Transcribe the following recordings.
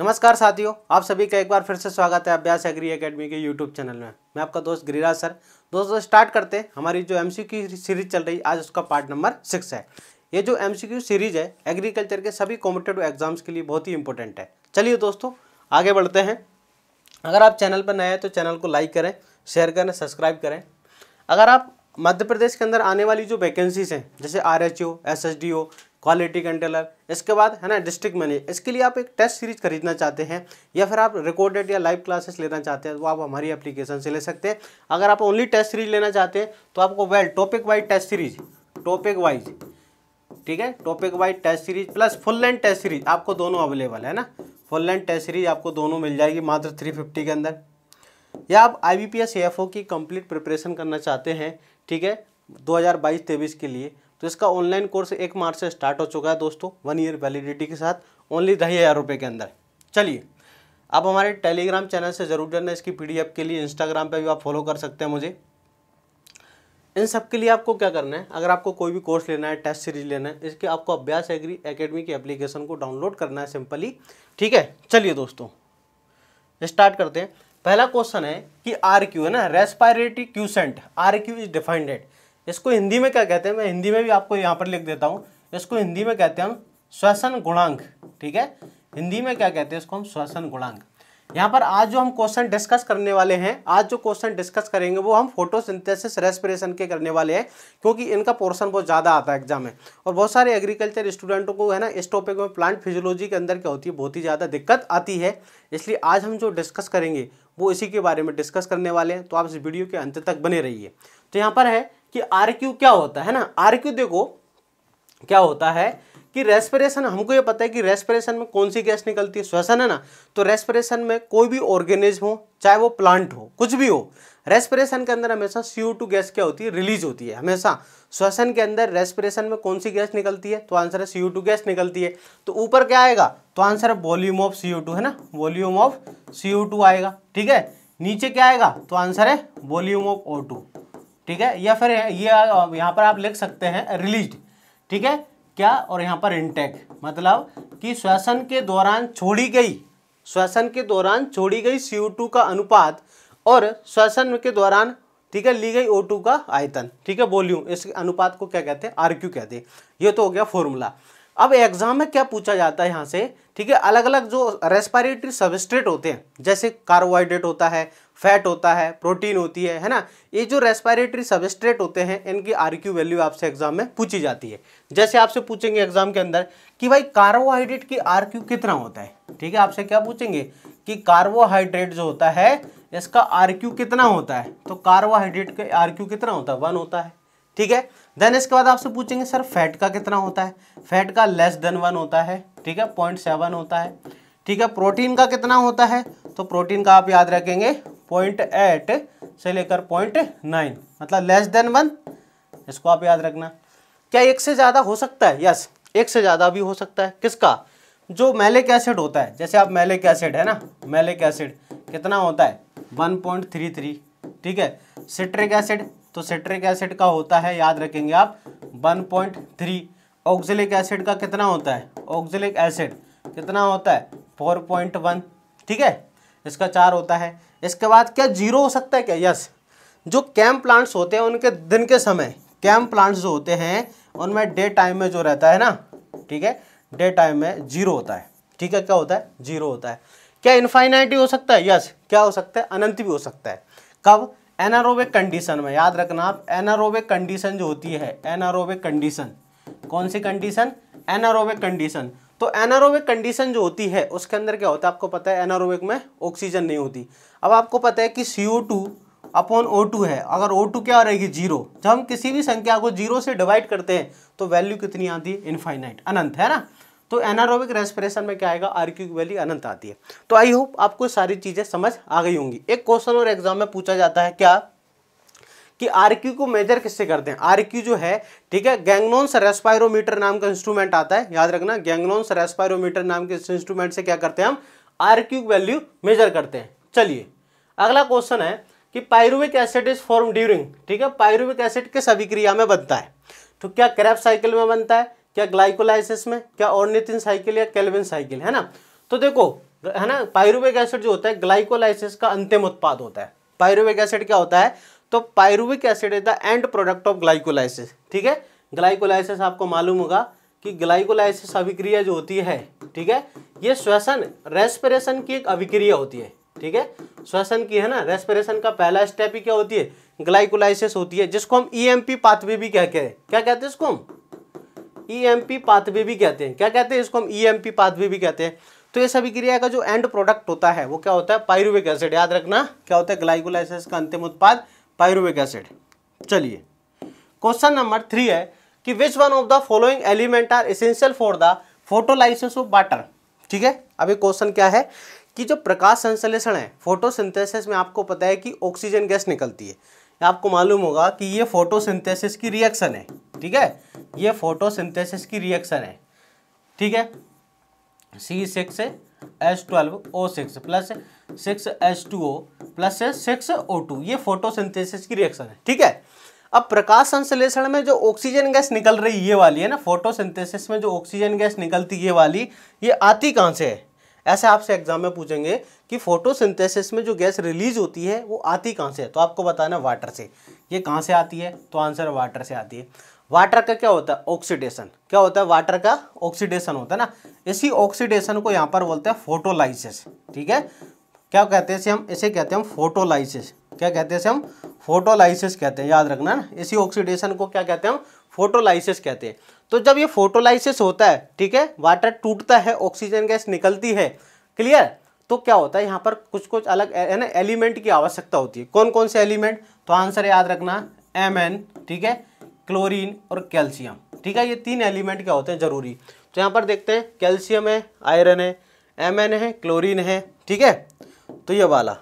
नमस्कार साथियों आप सभी का एक बार फिर से स्वागत है अभ्यास एग्री एकेडमी के यूट्यूब चैनल में मैं आपका दोस्त गिरिराज सर दोस्तों स्टार्ट करते हैं हमारी जो एमसीक्यू की सीरीज चल रही आज उसका पार्ट नंबर सिक्स है ये जो एमसीक्यू सीरीज है एग्रीकल्चर के सभी कॉम्पिटेटिव एग्जाम्स के लिए बहुत ही इंपॉर्टेंट है चलिए दोस्तों आगे बढ़ते हैं अगर आप चैनल पर नए हैं तो चैनल को लाइक करें शेयर करें सब्सक्राइब करें अगर आप मध्य प्रदेश के अंदर आने वाली जो वैकेंसीज हैं जैसे R H O S S D O quality controller इसके बाद है ना डिस्ट्रिक्ट मैनेज इसके लिए आप एक टेस्ट सीरीज खरीदना चाहते हैं या फिर आप रिकॉर्डेड या लाइव क्लासेस लेना चाहते हैं तो आप हमारी एप्लीकेशन से ले सकते हैं अगर आप ओनली टेस्ट सीरीज लेना चाहते हैं तो आपको well topic wise test series topic wise ठीक है topic wise test series plus full length test series आपको दोनों अवेलेबल है ना फुल लेंथ टेस्ट सीरीज आपको दोनों मिल जाएगी मात्र थ्री फिफ्टी के अंदर या आप I B P S F O की कंप्लीट प्रिपरेशन करना चाहते हैं ठीक है बाईस तेईस के लिए तो इसका ऑनलाइन कोर्स एक मार्च से स्टार्ट हो चुका है दोस्तों वन ईयर वैलिडिटी के साथ ओनली ढाई हज़ार रुपये के अंदर चलिए आप हमारे टेलीग्राम चैनल से ज़रूर जाना इसकी पीडीएफ के लिए इंस्टाग्राम पर भी आप फॉलो कर सकते हैं मुझे इन सब के लिए आपको क्या करना है अगर आपको कोई भी कोर्स लेना है टेस्ट सीरीज लेना है इसके आपको अभ्यास एग्री एकेडमी की एप्लीकेशन को डाउनलोड करना है सिंपली ठीक है चलिए दोस्तों स्टार्ट करते हैं पहला क्वेश्चन है कि आर क्यू है ना respiratory quotient R Q is defined इसको हिंदी में क्या कहते हैं मैं हिंदी में भी आपको यहाँ पर लिख देता हूँ इसको हिंदी में कहते हैं हम श्वसन गुणांक ठीक है हिंदी में क्या कहते हैं इसको हम श्वसन गुणांक यहाँ पर आज जो हम क्वेश्चन डिस्कस करने वाले हैं आज जो क्वेश्चन डिस्कस करेंगे वो हम फोटोसिंथेसिस रेस्पिरेशन के करने वाले हैं क्योंकि इनका पोर्शन बहुत ज़्यादा आता है एग्जाम में और बहुत सारे एग्रीकल्चर स्टूडेंटों को है ना इस टॉपिक में प्लांट फिजियोलॉजी के अंदर क्या होती है बहुत ही ज़्यादा दिक्कत आती है इसलिए आज हम जो डिस्कस करेंगे वो इसी के बारे में डिस्कस करने वाले हैं तो आप इस वीडियो के अंत तक बने रहिए तो यहाँ पर है कि आर क्या होता है ना आर देखो क्या होता है कि रेस्पिरेशन हमको ये पता है कि रेस्पिरेशन में कौन सी गैस निकलती है श्वसन है ना तो रेस्पिरेशन में कोई भी ऑर्गेनिज्म हो चाहे वो प्लांट हो कुछ भी हो रेस्पिरेशन के अंदर हमेशा सीओ टू गैस क्या होती है रिलीज होती है हमेशा श्वसन के अंदर रेस्पिरेशन में कौन सी गैस निकलती है तो आंसर है सीओ टू गैस निकलती है तो ऊपर क्या आएगा तो आंसर है वॉल्यूम ऑफ सीओ टू है ना वॉल्यूम ऑफ सीओ टू आएगा ठीक है नीचे क्या आएगा तो आंसर है वॉल्यूम ऑफ ओ टू ठीक है या फिर ये यहाँ पर आप लिख सकते हैं रिलीज ठीक है क्या और यहाँ पर इंटेक मतलब कि श्वसन के दौरान छोड़ी गई श्वसन के दौरान छोड़ी गई सी का अनुपात और श्वसन के दौरान ठीक है ली गई ओ का आयतन ठीक है वॉल्यूम इस अनुपात को क्या कहते हैं आर क्यू कहते हैं ये तो हो गया फॉर्मूला अब एग्जाम में क्या पूछा जाता है यहाँ से ठीक है अलग अलग जो रेस्पायरेटरी सबस्ट्रेट होते हैं जैसे कार्बोहाइड्रेट होता है फैट होता है प्रोटीन होती है है ना ये जो रेस्पायरेटरी सबस्ट्रेट होते हैं इनकी आर क्यू वैल्यू आपसे एग्जाम में पूछी जाती है जैसे आपसे पूछेंगे एग्जाम के अंदर कि भाई कार्बोहाइड्रेट की आर क्यू कितना होता है ठीक है आपसे क्या पूछेंगे कि कार्बोहाइड्रेट जो होता है इसका आर क्यू कितना होता है तो कार्बोहाइड्रेट का आर क्यू कितना होता है वन होता है ठीक है देन इसके बाद आपसे पूछेंगे सर फैट का कितना होता है फैट का लेस देन वन होता है ठीक है पॉइंट सेवन होता है ठीक है प्रोटीन का कितना होता है तो प्रोटीन का आप याद रखेंगे पॉइंट एट से लेकर पॉइंट नाइन मतलब लेस देन वन इसको आप याद रखना क्या एक से ज़्यादा हो सकता है यस एक से ज़्यादा भी हो सकता है किसका जो मैलिक एसिड होता है जैसे आप मैलिक एसिड है ना मैलिक एसिड कितना होता है वन ठीक है सिट्रिक एसिड तो सेट्रिक एसिड का होता है याद रखेंगे आप 1.3 ऑक्जिलिक एसिड का कितना होता है ऑक्जिलिक एसिड कितना होता है 4.1 ठीक है इसका चार होता है इसके बाद क्या जीरो हो सकता है क्या यस जो कैम्प प्लांट्स होते हैं उनके दिन के समय कैम्प प्लांट्स जो होते हैं उनमें डे टाइम में जो रहता है ना ठीक है डे टाइम में जीरो होता है ठीक है क्या होता है जीरो होता है क्या इन्फाइनाइट भी हो सकता है यस क्या हो सकता है अनंत भी हो सकता है कब एनारोबिक कंडीशन में याद रखना आप एनारोबिक कंडीशन जो होती है एनारोबिक कंडीशन कौन सी कंडीशन एनारोबिक कंडीशन तो एनारोबिक कंडीशन जो होती है उसके अंदर क्या होता है आपको पता है एनारोबिक में ऑक्सीजन नहीं होती अब आपको पता है कि C O two upon O two है अगर ओ टू क्या रहेगी जीरो जब हम किसी भी संख्या को जीरो से डिवाइड करते हैं तो वैल्यू कितनी आती है इनफाइनाइट अनंत है ना तो एनारोबिक रेस्पिरेशन में क्या आएगा आर क्यू की वैल्यू अनंत आती है तो आई होप आपको सारी चीज़ें समझ आ गई होंगी एक क्वेश्चन और एग्जाम में पूछा जाता है क्या कि आर क्यू को मेजर किससे करते हैं आर क्यू जो है ठीक है गैंगनोन्स रेस्पायरोमीटर नाम का इंस्ट्रूमेंट आता है याद रखना गैंगनोन्स रेस्पायरोमीटर नाम के इंस्ट्रूमेंट से क्या करते हैं हम आर क्यू वैल्यू मेजर करते हैं चलिए अगला क्वेश्चन है कि pyruvic acid is form during ठीक है पायरुविक एसिड किस अभिक्रिया में बनता है तो क्या क्रैप साइकिल में बनता है क्या ग्लाइकोलाइसिस में क्या ऑर्निथिन साइकिल या कैलविन साइकिल है ना तो देखो है ना पायरुविक एसिड जो होता है ग्लाइकोलाइसिस का अंतिम उत्पाद होता है पायरुविक एसिड क्या होता है तो pyruvic acid is the end product of glycolysis ठीक है ग्लाइकोलाइसिस आपको मालूम होगा कि ग्लाइकोलाइसिस अभिक्रिया जो होती है ठीक है ये श्वसन रेस्पिरेशन की एक अभिक्रिया होती है ठीक है श्वसन की है ना रेस्पिरेशन का पहला स्टेप ही क्या होती है ग्लाइकोलाइसिस होती है जिसको हम ई एम पी पाथवे भी कहते हैं क्या कहते हैं इसको हम ई एम पी पाथवे भी कहते हैं क्या कहते हैं इसको हम ई एम पी पाथवे भी कहते हैं तो ये सभी क्रिया का जो एंड प्रोडक्ट होता है वो क्या होता है पायरुविक एसिड याद रखना क्या होता है ग्लाइकोलाइसिस का अंतिम उत्पाद पायरुविक एसिड चलिए क्वेश्चन नंबर थ्री है कि which one of the following element are essential for the photolysis of water ठीक है अभी क्वेश्चन क्या है कि जो प्रकाश संश्लेषण है फोटोसिंथेसिस में आपको पता है कि ऑक्सीजन गैस निकलती है आपको मालूम होगा कि ये फोटोसिंथेसिस की रिएक्शन है ठीक है ये फोटोसिंथेसिस की रिएक्शन है ठीक है C six S twelve O six plus six S two O plus six O two ये फोटोसिंथेसिस की रिएक्शन है ठीक है अब प्रकाश संश्लेषण में जो ऑक्सीजन गैस निकल रही ये वाली है ना फोटोसिंथेसिस में जो ऑक्सीजन गैस निकलती ये वाली ये आती कहाँ से है ऐसे आपसे एग्जाम में पूछेंगे कि फोटोसिंथेसिस में जो गैस रिलीज होती है वो आती कहाँ से है तो आपको बताना वाटर से ये कहाँ से आती है तो आंसर वाटर से आती है वाटर का क्या होता है ऑक्सीडेशन क्या होता है वाटर का ऑक्सीडेशन होता है ना इसी ऑक्सीडेशन को यहाँ पर बोलते हैं फोटोलाइसिस ठीक है क्या कहते हैं इसे हम इसे कहते हैं हम फोटोलाइसिस क्या कहते हैं इसे हम फोटोलाइसिस कहते हैं याद रखना ना इसी ऑक्सीडेशन को क्या कहते हैं हम फोटोलाइसिस कहते हैं तो जब ये फोटोलाइसिस होता है ठीक है वाटर टूटता है ऑक्सीजन गैस निकलती है क्लियर तो क्या होता है यहाँ पर कुछ कुछ अलग है ना एलिमेंट की आवश्यकता होती है कौन कौन से एलिमेंट तो आंसर याद रखना एम एन ठीक है क्लोरीन और कैल्शियम ठीक है ये तीन एलिमेंट क्या होते हैं ज़रूरी तो यहाँ पर देखते हैं कैल्शियम है आयरन है एम एन है क्लोरीन है ठीक है तो ये वाला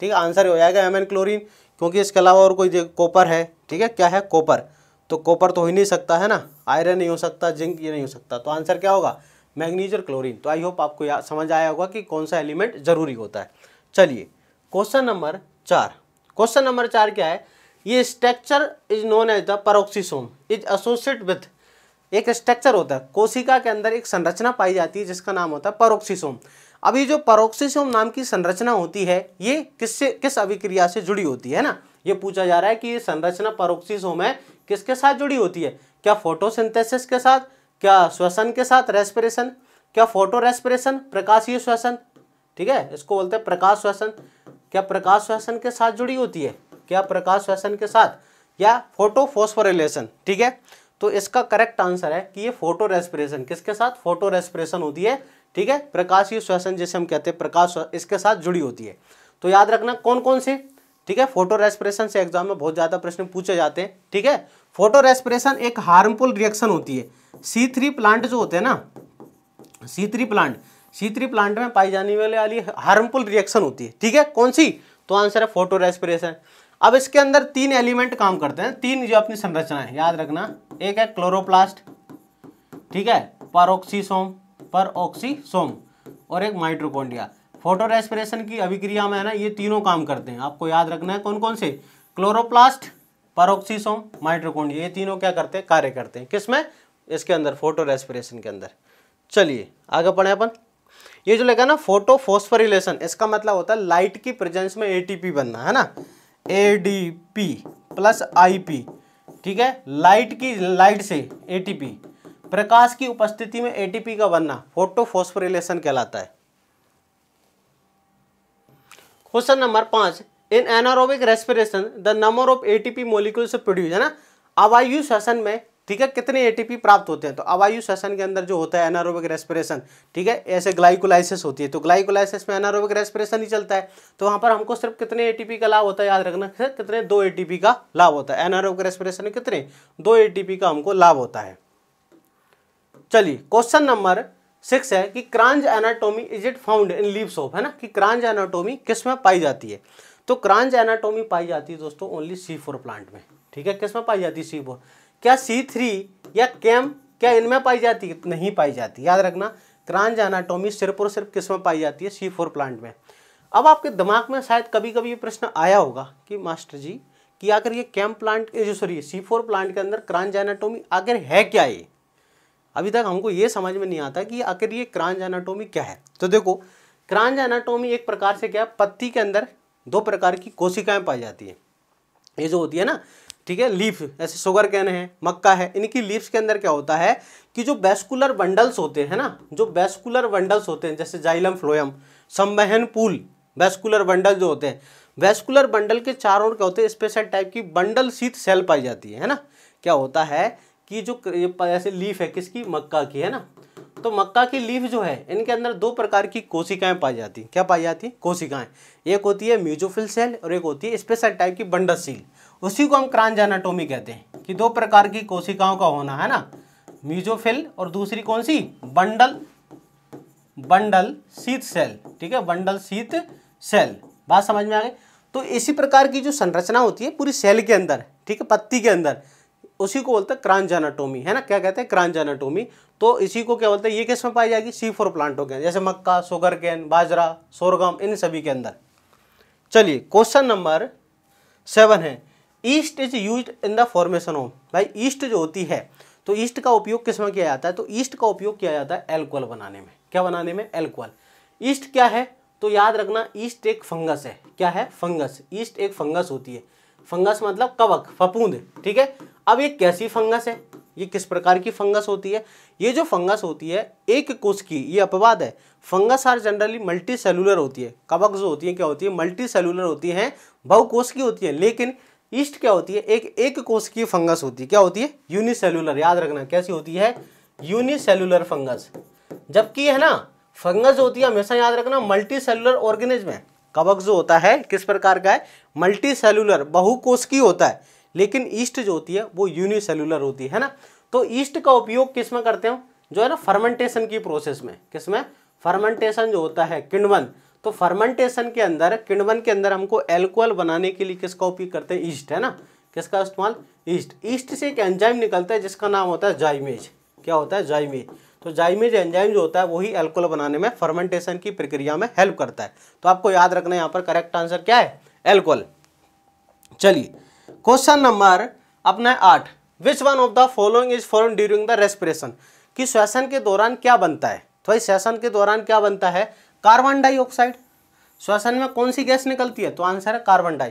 ठीक है आंसर हो जाएगा एम एन क्लोरीन क्योंकि इसके अलावा और कोई कॉपर है ठीक है क्या है कॉपर तो कॉपर तो हो ही नहीं सकता है ना आयरन नहीं हो सकता जिंक ये नहीं हो सकता तो आंसर क्या होगा मैग्नीज और क्लोरीन तो आई होप आपको समझ आया होगा कि कौन सा एलिमेंट जरूरी होता है चलिए क्वेश्चन नंबर चार क्वेश्चन नंबर चार क्या है ये structure is known as the peroxisome is associate with एक स्ट्रक्चर होता है कोशिका के अंदर एक संरचना पाई जाती है जिसका नाम होता है परोक्सीसोम अभी जो परोक्सीसोम नाम की संरचना होती है ये किससे किस अभिक्रिया से जुड़ी होती है ना ये पूछा जा रहा है कि ये संरचना परोक्सीसोम है किसके साथ जुड़ी होती है क्या फोटोसिंथेसिस के साथ क्या श्वसन के साथ रेस्पिरेशन क्या फोटो रेस्पिरेशन प्रकाशीय श्वसन ठीक है इसको बोलते हैं प्रकाश श्वसन क्या प्रकाश श्वसन के साथ जुड़ी होती है क्या प्रकाश श्वसन के साथ या फोटो फोस्फोरिलेशन ठीक है तो इसका करेक्ट आंसर है कि ये फोटो रेस्पिरेशन किसके साथ फोटो रेस्पिरेशन होती है ठीक है प्रकाशीय श्वसन जिसे हम कहते हैं प्रकाश इसके साथ जुड़ी होती है तो याद रखना कौन कौन से ठीक है फोटो रेस्पिरेशन से एग्जाम में बहुत ज़्यादा प्रश्न पूछे जाते हैं ठीक है फोटो रेस्पिरेशन एक हार्मफुल रिएक्शन होती है सी थ्री प्लांट जो होते हैं ना C three plant C three plant में पाई जाने वाले वाली हार्मफुल रिएक्शन होती है ठीक है कौन सी तो आंसर है फोटो रेस्पिरेशन अब इसके अंदर तीन एलिमेंट काम करते हैं तीन जो अपनी संरचना है याद रखना एक है क्लोरोप्लास्ट ठीक है पर ऑक्सीसोम पर ऑक्सीसोम और एक माइट्रोकोन्डिया फोटो रेस्पिरेशन की अभिक्रिया में है ना ये तीनों काम करते हैं आपको याद रखना है कौन कौन से क्लोरोप्लास्ट परोक्सीसोम माइट्रोकोन्डिया ये तीनों क्या करते हैं कार्य करते हैं किसमें इसके अंदर फोटो रेस्पिरेशन के अंदर चलिए आगे पढ़े अपन ये जो लगा ना फोटो फोस्फोरिलेशन इसका मतलब होता है लाइट की प्रेजेंस में एटीपी बनना है ना एडीपी प्लस आईपी ठीक है लाइट की लाइट से एटीपी प्रकाश की उपस्थिति में एटीपी का बनना फोटो फोस्फोरिलेशन कहलाता है क्वेश्चन नंबर पांच in anaerobic respiration the number of ATP molecules produce है ना अवायु शासन में ठीक है कितने एटीपी प्राप्त होते हैं तो अवायु शासन के अंदर जो होता है एनारोबिक रेस्पिरेशन ठीक है ऐसे ग्लाइकोलाइसिस होती है तो ग्लाइकोलाइसिस में एनारोबिक रेस्पिरेशन ही चलता है तो वहाँ पर हमको सिर्फ कितने एटीपी का लाभ होता है याद रखना सर कितने दो एटीपी का लाभ होता है एनारोबिक रेस्पिरेशन में कितने दो एटीपी का हमको लाभ होता है चलिए क्वेश्चन नंबर सिक्स है कि Kranz anatomy is it found in leaves of है ना कि क्रांज एनाटोमी किस में पाई जाती है तो क्रांज एनाटोमी पाई जाती है दोस्तों ओनली सी फोर प्लांट में ठीक है किस में पाई जाती है सी फोर क्या सी थ्री या कैम क्या इनमें पाई जाती है नहीं पाई जाती याद रखना क्रांज एनाटोमी सिर्फ और सिर्फ किस में पाई जाती है सी फोर प्लांट में अब आपके दिमाग में शायद कभी कभी ये प्रश्न आया होगा कि मास्टर जी कि आखिर ये CAM plant sorry C four plant के अंदर क्रांज एनाटोमी आखिर है क्या ये अभी तक हमको ये समझ में नहीं आता कि आखिर ये क्रांज एनाटोमी क्या है तो देखो क्रांज एनाटोमी एक प्रकार से क्या पत्ती के अंदर दो प्रकार की कोशिकाएं पाई जाती हैं ये जो होती है ना ठीक है लीफ ऐसे शुगर कैन है मक्का है इनकी लीव्स के अंदर क्या होता है कि जो बेस्कुलर बंडल्स होते हैं ना जो बेस्कुलर बंडल्स होते हैं जैसे जाइलम फ्लोयम संवहन पुल बेस्कुलर बंडल जो होते हैं वेस्कुलर बंडल के चारों ओर क्या होते हैं स्पेशल टाइप की बंडल शीत सेल पाई जाती है है ना क्या होता है कि जो ऐसे लीफ है किसकी मक्का की है ना तो मक्का की लीफ जो है इनके अंदर दो प्रकार की कोशिकाएं पाई जाती हैं क्या पाई जाती हैं कोशिकाएं एक होती है म्यूजोफिल सेल और एक होती है स्पेशल टाइप की सील उसी को हम क्रांजानाटोमी कहते हैं कि दो प्रकार की कोशिकाओं का होना है ना म्यूजोफिल और दूसरी कौन सी बंडल बंडल शीत सेल ठीक है बंडल शीत सेल बात समझ में आ गई तो इसी प्रकार की जो संरचना होती है पूरी सेल के अंदर ठीक है पत्ती के अंदर उसी को बोलते हैं क्रांजानाटोमी है ना क्या कहते हैं क्रांजानाटोमी तो इसी को क्या बोलते हैं ये किस में पाई जाएगी सी फोर प्लांटों के जैसे मक्का सुगर कैन बाजरा सोरगम इन सभी के अंदर चलिए क्वेश्चन नंबर सेवन है yeast is use in the formation of भाई ईस्ट जो होती है तो ईस्ट का उपयोग किस में किया जाता है तो ईस्ट का उपयोग किया जाता है एल्कोहल बनाने में क्या बनाने में एल्कोहल ईस्ट क्या है तो याद रखना ईस्ट एक फंगस है क्या है फंगस ईस्ट एक फंगस होती है फंगस मतलब कवक फपूंद ठीक है अब ये कैसी फंगस है ये किस प्रकार की फंगस होती है ये जो फंगस होती है एक कोश की ये अपवाद है fungus are generally multi cellular होती है कवक जो होती है क्या होती है मल्टी सेलुलर होती है बहुकोश की होती है लेकिन ईस्ट क्या होती है एक एक कोश की फंगस होती है क्या होती है यूनिसेलुलर याद रखना कैसी होती है यूनिसेलुलर फंगस जबकि है ना फंगस होती है हमेशा याद रखना मल्टी सेलुलर ऑर्गेनिज्म है कवक जो होता है किस प्रकार का है मल्टी सेलुलर बहुकोश की होता है लेकिन ईस्ट जो होती है वो यूनिसेलुलर होती है ना तो ईस्ट का उपयोग किस में करते हो जो है ना फर्मेंटेशन की प्रोसेस में किस में फर्मेंटेशन जो होता है किण्वन तो फर्मेंटेशन के अंदर किण्वन के अंदर हमको एल्कोहल बनाने के लिए किसका उपयोग करते हैं ईस्ट है ना किसका इस्तेमाल ईस्ट ईस्ट से एक एंजाइम निकलता है जिसका नाम होता है जाइमेज क्या होता है जाइमेज तो जाइमेज एंजाइम जो होता है वही एल्कोहल बनाने में फर्मेंटेशन की प्रक्रिया में हेल्प करता है तो आपको याद रखना यहाँ पर करेक्ट आंसर क्या है एल्कोहल चलिए क्वेश्चन नंबर अपना आठ which one of the following is formed during the respiration कि श्वसन के दौरान क्या बनता है तो भाई श्वसन के दौरान क्या बनता है कार्बन डाइऑक्साइड श्वसन में कौन सी गैस निकलती है तो आंसर है कार्बन डाई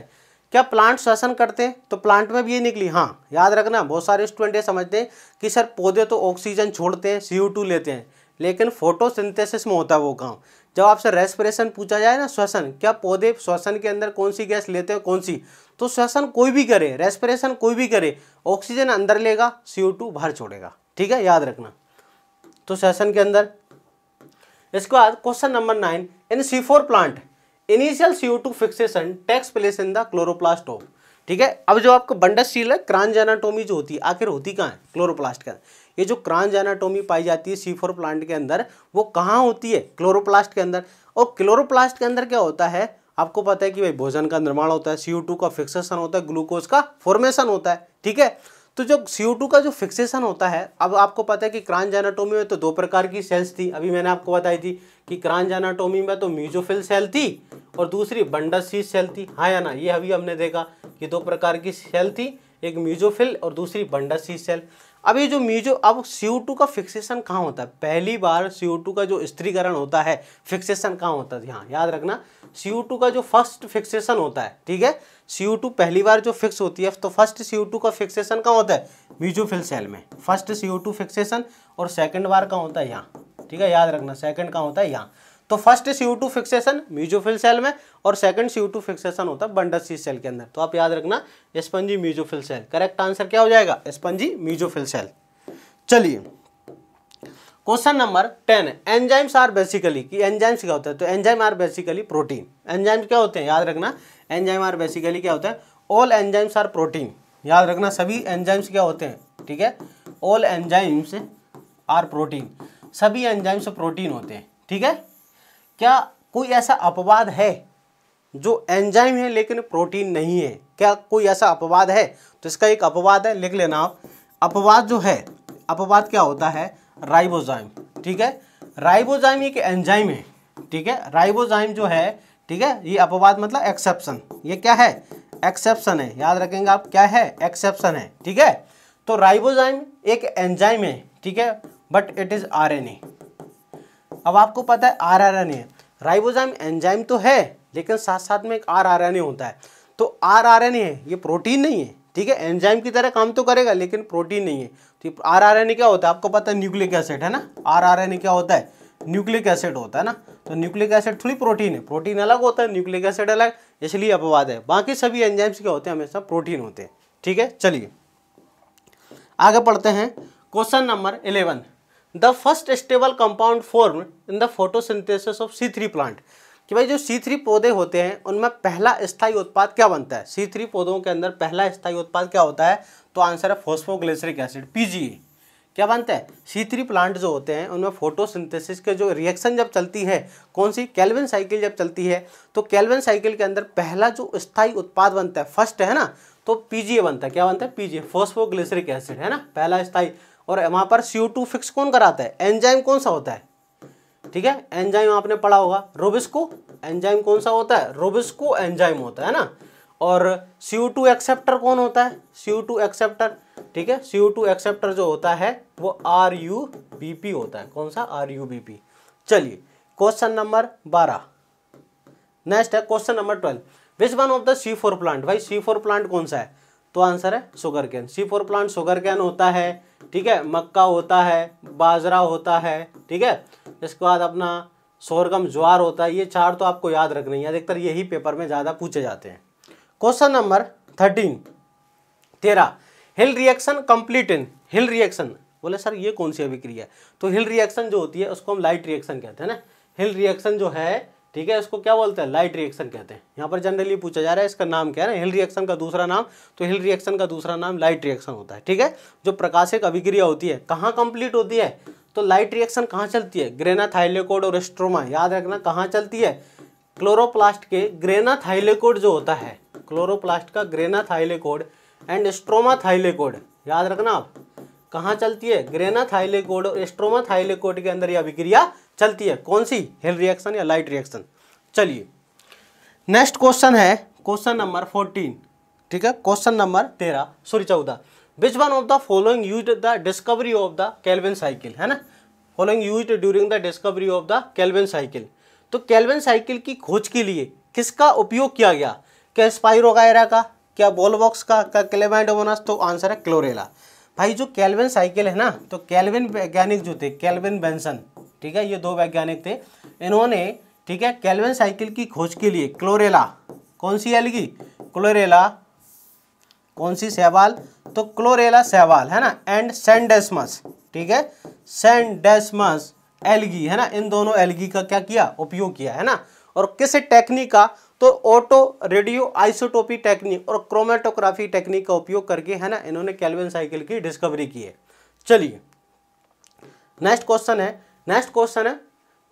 क्या प्लांट श्वसन करते हैं तो प्लांट में भी ये निकली हाँ याद रखना बहुत सारे स्टूडेंट ये समझते हैं कि सर पौधे तो ऑक्सीजन छोड़ते हैं सी लेते हैं लेकिन फोटोसिंथेसिस में होता है वो काम जब आपसे रेस्पिरेशन पूछा जाए ना श्वसन क्या पौधे श्वसन के अंदर कौन सी गैस लेते हैं कौन सी तो श्वसन कोई भी करे रेस्पिरेशन कोई भी करे ऑक्सीजन अंदर लेगा सीओ बाहर छोड़ेगा ठीक है याद रखना तो श्वसन के अंदर इसके बाद question number nine in C four plant initial CO two fixation takes place in the chloroplast of ठीक है अब जो आपको बंडस सील है क्रांजेनाटोमी जो होती है आखिर होती कहाँ है क्लोरोप्लास्ट के अंदर ये जो क्रांज एनाटोमी पाई जाती है फोर प्लांट के अंदर वो कहाँ होती है क्लोरोप्लास्ट के अंदर और क्लोरोप्लास्ट के अंदर क्या होता है आपको पता है कि भाई भोजन का निर्माण होता है सीओ का फिक्सेशन होता है ग्लूकोज का फॉर्मेशन होता है ठीक है तो जो CO2 का जो फिक्सेशन होता है अब आपको पता है कि क्रांज एनाटोमी में तो दो प्रकार की सेल्स थी अभी मैंने आपको बताई थी कि क्रांज एनाटोमी में तो म्यूजोफिल सेल थी और दूसरी बंडासीज सेल थी हाँ या ना ये अभी हमने देखा कि दो प्रकार की सेल थी एक म्यूजोफिल और दूसरी बंडासीज सेल अब ये जो म्यूजो अब CO2 का फिक्सेशन कहाँ होता है पहली बार CO2 का जो स्त्रीकरण होता है फिक्सेशन कहाँ होता है यहाँ याद रखना CO2 का जो फर्स्ट फिक्सेशन होता है ठीक है CO2 पहली बार जो फिक्स होती है तो फर्स्ट CO2 का फिक्सेशन कहाँ होता है म्यूजोफिल सेल में फर्स्ट CO2 फिक्सेशन और सेकेंड बार कहाँ होता है यहाँ ठीक है याद रखना सेकेंड कहाँ होता है यहाँ तो first C two fixation mesophyll cell में और सेकंड सी टू फिक्सेशन होता है बंडर सी सेल के अंदर तो आप याद रखना spongy mesophyll cell correct answer क्या हो जाएगा स्पंजी म्यूजोफिल सेल चलिए question number ten enzymes are basically कि एंजाइम्स क्या होता है तो enzyme are basically protein enzymes क्या होते हैं याद रखना एंजाइम आर बेसिकली क्या होता है ऑल एंजाइम्स आर प्रोटीन याद रखना सभी एंजाइम्स क्या होते हैं ठीक है ऑल एंजाइम्स आर प्रोटीन सभी एंजाइम्स प्रोटीन होते हैं ठीक है क्या कोई ऐसा अपवाद है जो एंजाइम है लेकिन प्रोटीन नहीं है क्या कोई ऐसा अपवाद है तो इसका एक अपवाद है लिख लेना आप अपवाद जो है अपवाद क्या होता है राइबोजाइम ठीक है राइबोजाइम एक एंजाइम है ठीक है राइबोजाइम जो है ठीक है ये अपवाद मतलब एक्सेप्शन ये क्या है एक्सेप्शन है याद रखेंगे आप क्या है एक्सेप्शन है ठीक है तो राइबोजाइम एक एंजाइम है ठीक है बट इट इज़ आर अब आपको पता है R R N A ribozyme enzyme तो है लेकिन साथ साथ में एक आर आर एन ए होता है तो आर आर एन ए है ये प्रोटीन नहीं है ठीक है एंजाइम की तरह काम तो करेगा लेकिन प्रोटीन नहीं है तो आर आर एन ए क्या होता है आपको पता है न्यूक्लिक एसिड है ना आर आर एन ए क्या होता है न्यूक्लिक एसिड होता है ना तो न्यूक्लिक एसिड थोड़ी प्रोटीन है प्रोटीन अलग होता है न्यूक्लिक एसिड अलग इसलिए अपवाद है बाकी सभी एंजाइम्स क्या होते हैं हमेशा प्रोटीन होते हैं ठीक है चलिए आगे पढ़ते हैं question number eleven the first stable compound form in the photosynthesis of C three plant कि भाई जो सी थ्री पौधे होते हैं उनमें पहला स्थायी उत्पाद क्या बनता है सी थ्री पौधों के अंदर पहला स्थायी उत्पाद क्या होता है तो आंसर है फोस्फोग्लिसरिक एसिड पीजीए क्या बनता है सी थ्री प्लांट जो होते हैं उनमें फोटोसिंथेसिस के जो रिएक्शन जब चलती है कौन सी कैलविन साइकिल जब चलती है तो कैलविन साइकिल के अंदर पहला जो स्थायी उत्पाद बनता है फर्स्ट है ना तो पीजीए बनता है क्या बनता है पीजीए फोस्फोग्लिसरिक एसिड है ना पहला स्थायी और वहाँ पर सी फिक्स कौन कराता है एंजाइम कौन सा होता है ठीक है एंजाइम आपने पढ़ा होगा रोबिस्को एंजाइम कौन सा होता है रोबिस्को एंजाइम होता है ना और सी एक्सेप्टर कौन होता है सी एक्सेप्टर ठीक है सी एक्सेप्टर जो होता है वो आर यू बी पी होता है कौन सा आर यू बी पी चलिए क्वेश्चन नंबर बारह नेक्स्ट है question number twelve which one of the C four plant भाई सी फोर प्लांट कौन सा है तो आंसर है sugar cane C four plant sugar cane होता है ठीक है मक्का होता है बाजरा होता है ठीक है इसके बाद अपना सोरगम ज्वार होता है ये चार तो आपको याद रखना है अधिकतर यही पेपर में ज़्यादा पूछे जाते हैं क्वेश्चन नंबर थर्टीन तेरह Hill reaction complete in Hill reaction बोले सर ये कौन सी अभिक्रिया है तो हिल रिएक्शन जो होती है उसको हम लाइट रिएक्शन कहते हैं ना हिल रिएक्शन जो है ठीक है इसको क्या बोलते हैं लाइट रिएक्शन कहते हैं यहाँ पर जनरली पूछा जा रहा है इसका नाम क्या है हिल रिएक्शन का दूसरा नाम तो हिल रिएक्शन का दूसरा नाम लाइट रिएक्शन होता है ठीक है जो प्रकाशिक अभिक्रिया होती है कहाँ कंप्लीट होती है तो लाइट रिएक्शन कहाँ चलती है ग्रेना थाइलेकोड और एस्ट्रोमा याद रखना कहाँ चलती है क्लोरोप्लास्ट के ग्रेना थाइलेकोड जो होता है क्लोरोप्लास्ट का ग्रेना थाइलेकोड एंड एस्ट्रोमा थाइलेकोड याद रखना आप कहाँ चलती है ग्रेना थाइलेकोड और एस्ट्रोमा थाइलेकोड के अंदर यह अभिक्रिया चलती है कौन सी हेल रिएक्शन या लाइट रिएक्शन चलिए नेक्स्ट क्वेश्चन है क्वेश्चन नंबर फोर्टीन ठीक है क्वेश्चन नंबर तेरह सॉरी चौदह which one of the following use the discovery of the Calvin cycle है ना following use during the discovery of the Calvin cycle तो Calvin cycle की खोज के लिए किसका उपयोग किया गया क्या स्पाइरोगायरा का क्या बॉलबॉक्स का क्या क्लेमाइडोमोनस तो आंसर है क्लोरेला भाई जो कैलविन साइकिल है ना तो कैलविन वैज्ञानिक जो थे कैलविन बेंसन ठीक है ये दो वैज्ञानिक थे इन्होंने ठीक है कैलविन साइकिल की खोज के लिए क्लोरेला कौन सी एलगी क्लोरेला कौन सी सहवाल तो क्लोरेला सहवाल है ना एंड सेंडेसमस ठीक है सेंडेसमस एलगी है ना इन दोनों एलगी का क्या किया उपयोग किया है ना और किस टेक्निक का तो ऑटो रेडियो आइसोटोपी टेक्निक और क्रोमेटोग्राफी टेक्निक का उपयोग करके है ना इन्होंने कैलविन साइकिल की डिस्कवरी की है चलिए नेक्स्ट क्वेश्चन है नेक्स्ट क्वेश्चन है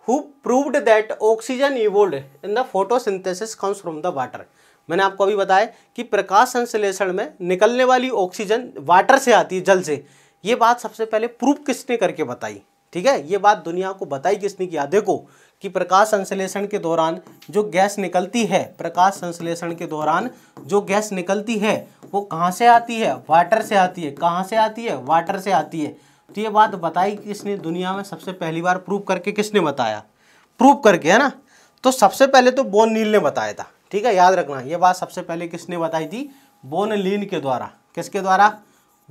who proved that oxygen evolved in the photosynthesis comes from the water मैंने आपको अभी बताया कि प्रकाश संश्लेषण में निकलने वाली ऑक्सीजन वाटर से आती है जल से ये बात सबसे पहले प्रूफ किसने करके बताई ठीक है ये बात दुनिया को बताई किसने किया देखो कि प्रकाश संश्लेषण के दौरान जो गैस निकलती है प्रकाश संश्लेषण के दौरान जो गैस निकलती है वो कहाँ से आती है वाटर से आती है कहाँ से आती है वाटर से आती है तो ये बात बताई किसने दुनिया में सबसे पहली बार प्रूव करके किसने बताया प्रूव करके है ना तो सबसे पहले तो बोन नील ने बताया था ठीक है याद रखना ये बात सबसे पहले किसने बताई थी बोन लीन के द्वारा किसके द्वारा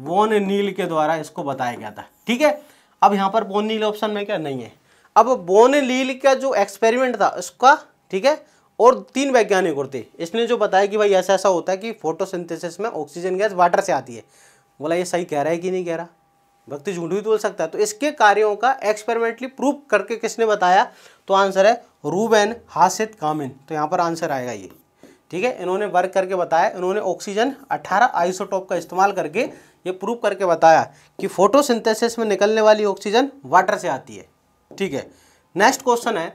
बोन नील के द्वारा इसको बताया गया था ठीक है अब यहाँ पर बोन नील ऑप्शन में क्या नहीं है अब बोन लील का जो एक्सपेरिमेंट था उसका ठीक है और तीन वैज्ञानिक और थे इसने जो बताया कि भाई ऐसा ऐसा होता है कि फोटोसिंथेसिस में ऑक्सीजन गैस वाटर से आती है बोला ये सही कह रहा है कि नहीं कह रहा व्यक्ति झूठ भी बोल सकता है तो इसके कार्यों का एक्सपेरिमेंटली प्रूफ करके किसने बताया तो आंसर है रूबेन हासिद कामिन तो यहाँ पर आंसर आएगा ये ठीक है इन्होंने वर्क करके बताया इन्होंने ऑक्सीजन अट्ठारह आइसोटॉप का इस्तेमाल करके ये प्रूफ करके बताया कि फोटोसिंथेसिस में निकलने वाली ऑक्सीजन वाटर से आती है ठीक है नेक्स्ट क्वेश्चन है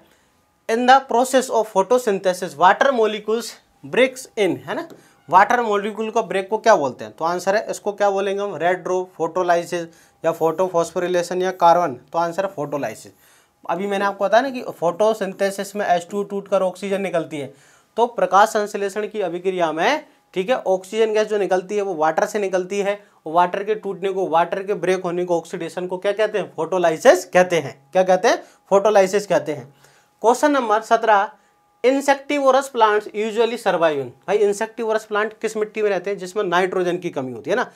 in the process of photosynthesis water molecules breaks in है ना वाटर मोलिकुल को ब्रेक को क्या बोलते हैं तो आंसर है इसको क्या बोलेंगे हम रेड रो फोटोलाइसिस या फोटोफॉस्फोरिलेशन या कार्बन तो आंसर है फोटोलाइसिस अभी मैंने आपको बताया ना कि फोटोसिंथेसिस में एच टू टूट कर ऑक्सीजन निकलती है तो प्रकाश संश्लेषण की अभिक्रिया में ठीक है ऑक्सीजन गैस जो निकलती है वो वाटर से निकलती है वाटर के टूटने को वाटर के ब्रेक होने को ऑक्सीडेशन को क्या कहते हैं फोटोलाइसिस कहते हैं क्या कहते हैं फोटोलाइसिस कहते हैं क्वेश्चन नंबर सत्रह इंसेक्टिवरस प्लांट्स यूजुअली सर्वाइवन भाई इंसेक्टिवरस प्लांट किस मिट्टी में रहते हैं जिसमें नाइट्रोजन की कमी होती है ना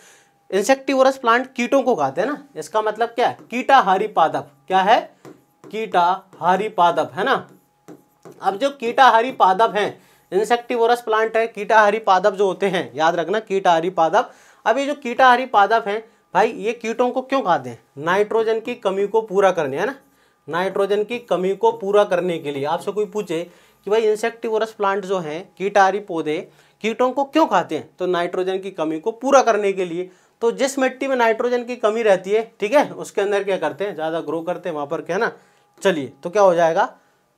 इंसेक्टिवरस प्लांट कीटों को खाते हैं ना इसका मतलब क्या है कीटाहारी पादप क्या है कीटाहारी पादप है ना अब जो कीटाहारी पादप हैं इंसेक्टिवरस प्लांट है कीटाहारी पादप जो होते हैं याद रखना कीटाहारी पादप अब ये जो कीटाहारी पादप हैं भाई ये कीटों को क्यों खाते हैं नाइट्रोजन की कमी को पूरा करने है ना नाइट्रोजन की कमी को पूरा करने के लिए आपसे कोई पूछे कि भाई इंसेक्टिवरस प्लांट जो हैं कीटाहारी पौधे कीटों को क्यों खाते हैं तो नाइट्रोजन की कमी को पूरा करने के लिए तो जिस मिट्टी में नाइट्रोजन की कमी रहती है ठीक है उसके अंदर क्या करते हैं ज़्यादा ग्रो करते हैं वहाँ पर क्या है ना चलिए तो क्या हो जाएगा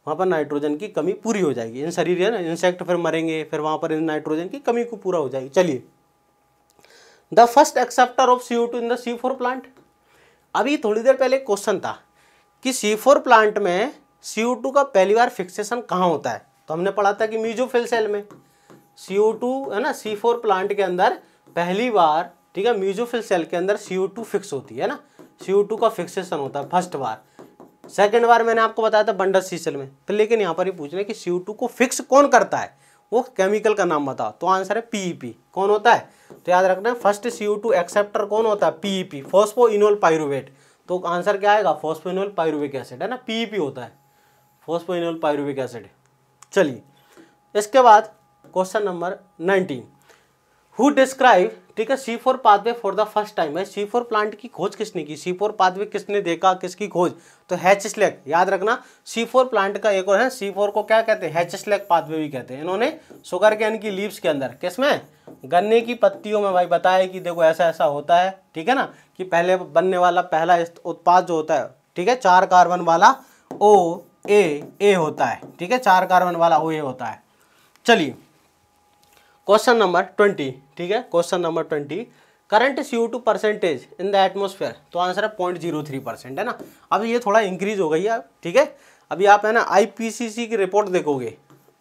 वहाँ पर नाइट्रोजन की कमी पूरी हो जाएगी इन शरीर है ना इंसेक्ट फिर मरेंगे फिर वहाँ पर नाइट्रोजन की कमी को पूरा हो जाएगी चलिए the first acceptor of C two in the C four plant अभी थोड़ी देर पहले क्वेश्चन था कि सी फोर प्लांट में सी टू का पहली बार फिक्सेशन कहाँ होता है तो हमने पढ़ा था कि म्यूजोफिल सेल में सी टू है ना सी फोर प्लांट के अंदर पहली बार ठीक है म्यूजोफिल सेल के अंदर सी टू फिक्स होती है ना सी टू का फिक्सेशन होता है फर्स्ट बार सेकेंड बार मैंने आपको बताया था बंडर सी सेल में तो लेकिन यहाँ पर ही पूछ रहे हैं कि सी टू को फिक्स कौन करता है वो केमिकल का नाम बताओ तो आंसर है पीईपी e कौन होता है तो याद रखना है first C U two acceptor कौन होता है पीईपी इनोल पायरुवेट तो आंसर क्या आएगा इनोल पायरुविक एसिड है ना पीईपी e होता है इनोल पायरुविक एसिड चलिए इसके बाद question number nineteen who describe ठीक है C four pathway for the first time है सी फोर प्लांट की खोज किसने की सी फोर पाथवे किसने देखा किसकी खोज तो हैच स्लेक याद रखना सी फोर प्लांट का एक और है सी फोर को क्या कहते हैं हैच स्लेक पाथवे भी कहते हैं इन्होंने शुगर कैन की लीव्स के अंदर किसमें गन्ने की पत्तियों में भाई बताया कि देखो ऐसा ऐसा होता है ठीक है ना कि पहले बनने वाला पहला उत्पाद जो होता है ठीक है चार कार्बन वाला ओ ए ए होता है ठीक है चार कार्बन वाला ओ ए होता है चलिए क्वेश्चन नंबर ट्वेंटी ठीक है question number twenty current C O two percentage in the atmosphere तो आंसर है पॉइंट जीरो थ्री परसेंट है ना अब ये थोड़ा इंक्रीज हो गई है ठीक है अभी आप है ना आई पी सी सी की रिपोर्ट देखोगे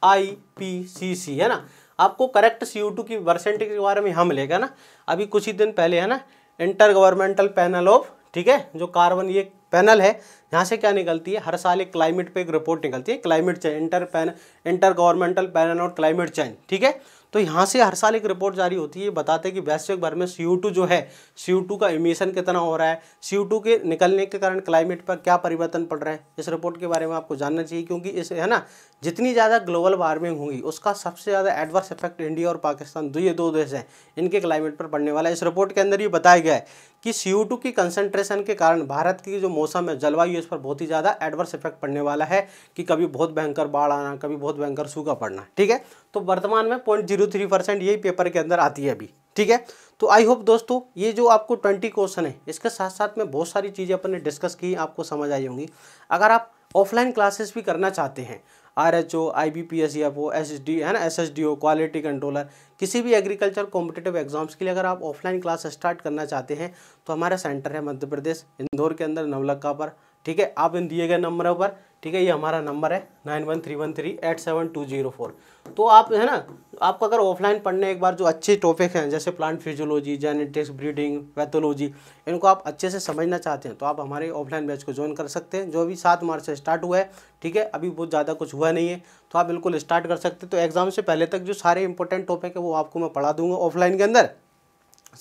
आई पी सी सी है ना आपको करेक्ट सी ओ टू की परसेंटेज के बारे में हम लेगा ना अभी कुछ ही दिन पहले है ना इंटर गवर्नमेंटल पैनल ऑफ ठीक है जो कार्बन ये पैनल है यहाँ से क्या निकलती है हर साल एक क्लाइमेट पे एक रिपोर्ट निकलती है climate change inter pan inter governmental panel और क्लाइमेट चेंज ठीक है तो यहाँ से हर साल एक रिपोर्ट जारी होती है बताते हैं कि वैश्विक भर में सी जो है सी का इमिशन कितना हो रहा है सी के निकलने के कारण क्लाइमेट पर क्या परिवर्तन पड़ रहा है इस रिपोर्ट के बारे में आपको जानना चाहिए क्योंकि इस है ना जितनी ज़्यादा ग्लोबल वार्मिंग होगी उसका सबसे ज़्यादा एडवर्स इफेक्ट इंडिया और पाकिस्तान दो ये दो देश हैं इनके क्लाइमेट पर पड़ने वाला है इस रिपोर्ट के अंदर ये बताया गया है कि सी की कंसनट्रेशन के कारण भारत की जो मौसम है जलवायु देश पर बहुत ही ज़्यादा एडवर्स इफेक्ट पड़ने वाला है कि कभी बहुत भयंकर बाढ़ आना कभी बहुत भयंकर सूखा पड़ना ठीक है तो वर्तमान में पॉइंट जीरो थ्री परसेंट यही पेपर के अंदर आती है अभी ठीक है तो आई होप दोस्तों ये जो आपको ट्वेंटी क्वेश्चन है इसके साथ साथ में बहुत सारी चीज़ें अपने डिस्कस की आपको समझ आई होंगी अगर आप ऑफलाइन क्लासेस भी करना चाहते हैं R H O I B P S F O S S D है ना S S D O quality controller किसी भी एग्रीकल्चर कॉम्पिटेटिव एग्जाम्स के लिए अगर आप ऑफलाइन क्लास स्टार्ट करना चाहते हैं तो हमारा सेंटर है मध्य प्रदेश इंदौर के अंदर नवलक्का पर ठीक है आप इन दिए गए नंबरों पर ठीक है ये हमारा नंबर है nine one three one three eight seven two zero four तो आप है ना आपको अगर ऑफलाइन पढ़ने एक बार जो अच्छे टॉपिक हैं जैसे plant physiology genetics breeding pathology इनको आप अच्छे से समझना चाहते हैं तो आप हमारे ऑफलाइन बैच को ज्वाइन कर सकते हैं जो अभी सात मार्च से स्टार्ट हुआ है ठीक है अभी बहुत ज़्यादा कुछ हुआ नहीं है तो आप बिल्कुल स्टार्ट कर सकते हैं तो एग्ज़ाम से पहले तक जो सारे इंपॉर्टेंट टॉपिक है वो आपको मैं पढ़ा दूंगा ऑफलाइन के अंदर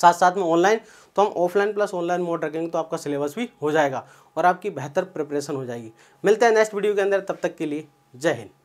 साथ साथ में ऑनलाइन तो हम ऑफलाइन प्लस ऑनलाइन मोड रखेंगे तो आपका सिलेबस भी हो जाएगा और आपकी बेहतर प्रिपरेशन हो जाएगी मिलते हैं नेक्स्ट वीडियो के अंदर तब तक के लिए जय हिंद